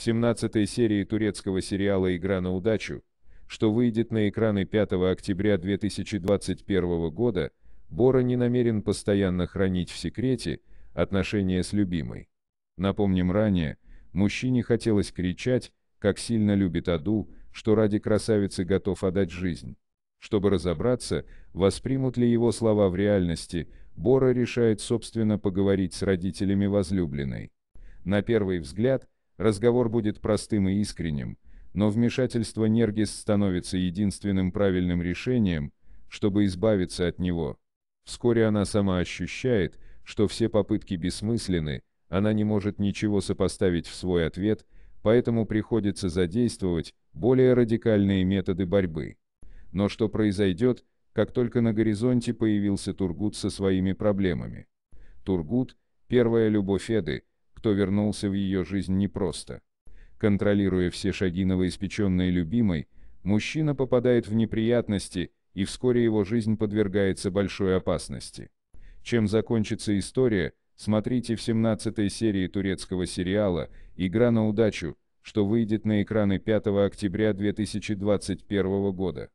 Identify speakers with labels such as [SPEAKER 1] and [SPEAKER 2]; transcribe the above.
[SPEAKER 1] 17 серии турецкого сериала «Игра на удачу», что выйдет на экраны 5 октября 2021 года, Бора не намерен постоянно хранить в секрете отношения с любимой. Напомним ранее, мужчине хотелось кричать, как сильно любит Аду, что ради красавицы готов отдать жизнь. Чтобы разобраться, воспримут ли его слова в реальности, Бора решает собственно поговорить с родителями возлюбленной. На первый взгляд – Разговор будет простым и искренним, но вмешательство Нергис становится единственным правильным решением, чтобы избавиться от него. Вскоре она сама ощущает, что все попытки бессмысленны, она не может ничего сопоставить в свой ответ, поэтому приходится задействовать более радикальные методы борьбы. Но что произойдет, как только на горизонте появился Тургут со своими проблемами? Тургут – первая любовь Эды – кто вернулся в ее жизнь непросто. Контролируя все шаги новоиспеченной любимой, мужчина попадает в неприятности, и вскоре его жизнь подвергается большой опасности. Чем закончится история, смотрите в 17 серии турецкого сериала «Игра на удачу», что выйдет на экраны 5 октября 2021 года.